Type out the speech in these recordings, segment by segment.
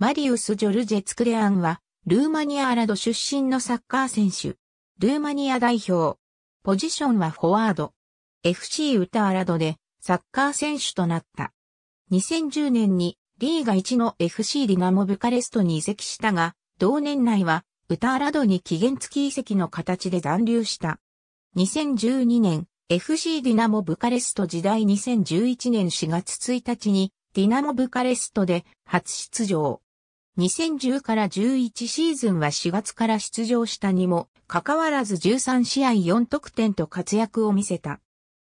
マリウス・ジョルジェ・ツクレアンは、ルーマニアアラド出身のサッカー選手。ルーマニア代表。ポジションはフォワード。FC ウタアラドでサッカー選手となった。2010年にリーガ1の FC ディナモブカレストに移籍したが、同年内はウタアラドに期限付き移籍の形で残留した。2012年、FC ディナモブカレスト時代2011年4月1日にディナモブカレストで初出場。2010から11シーズンは4月から出場したにも、かかわらず13試合4得点と活躍を見せた。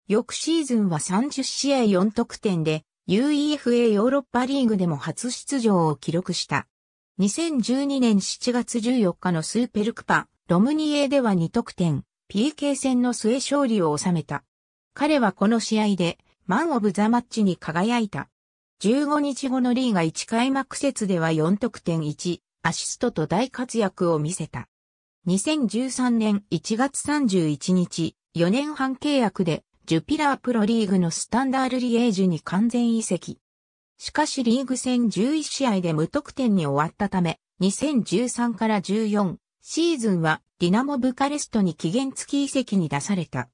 翌シーズンは30試合4得点で、UEFA ヨーロッパリーグでも初出場を記録した。2012年7月14日のスーペルクパ、ロムニエでは2得点、PK 戦の末勝利を収めた。彼はこの試合で、マンオブザマッチに輝いた。15日後のリーが1開幕節では4得点1、アシストと大活躍を見せた。2013年1月31日、4年半契約で、ジュピラープロリーグのスタンダールリエージュに完全移籍。しかしリーグ戦11試合で無得点に終わったため、2013から14シーズンはディナモブカレストに期限付き移籍に出された。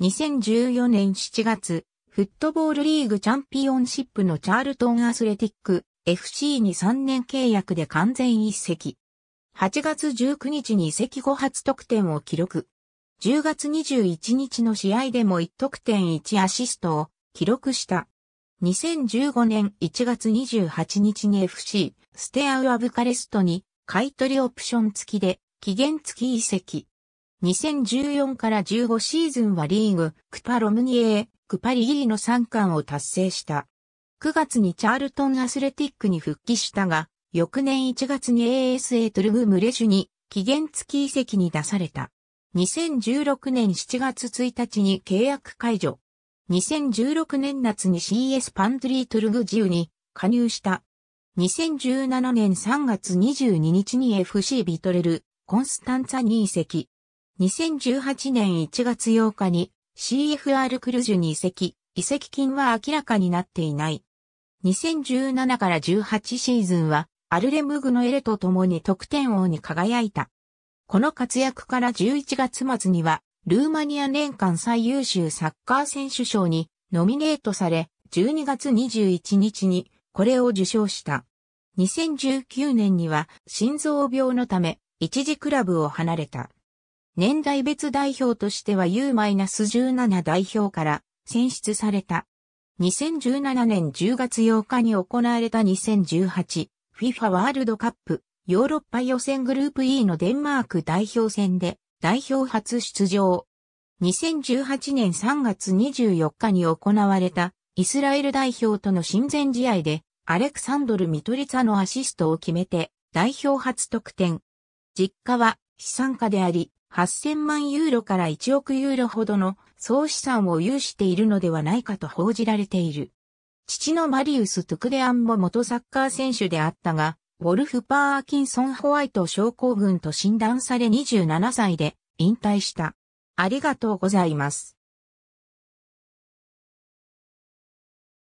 2014年7月、フットボールリーグチャンピオンシップのチャールトンアスレティック FC に3年契約で完全一席。8月19日に移籍後初得点を記録。10月21日の試合でも1得点1アシストを記録した。2015年1月28日に FC ステアウアブカレストに買取オプション付きで期限付き移籍。2014から15シーズンはリーグクパロムニエクパリギリの3冠を達成した。9月にチャールトンアスレティックに復帰したが、翌年1月に ASA トゥルムムレジュに期限付き移籍に出された。2016年7月1日に契約解除。2016年夏に CS パントリートルグジウに加入した。2017年3月22日に FC ビトレル、コンスタンツァに移籍。2018年1月8日に CFR クルジュに移籍、移籍金は明らかになっていない。2017から18シーズンは、アルレムグのエレと共に得点王に輝いた。この活躍から11月末には、ルーマニア年間最優秀サッカー選手賞にノミネートされ、12月21日にこれを受賞した。2019年には心臓病のため一時クラブを離れた。年代別代表としては U-17 代表から選出された。2017年10月8日に行われた 2018FIFA ワールドカップヨーロッパ予選グループ E のデンマーク代表戦で代表初出場。2018年3月24日に行われたイスラエル代表との親善試合でアレクサンドル・ミトリツァのアシストを決めて代表初得点。実家は資産家であり、8000万ユーロから1億ユーロほどの総資産を有しているのではないかと報じられている。父のマリウス・トゥクデアンも元サッカー選手であったが、ウォルフ・パーキンソン・ホワイト症候群と診断され27歳で引退した。ありがとうございます。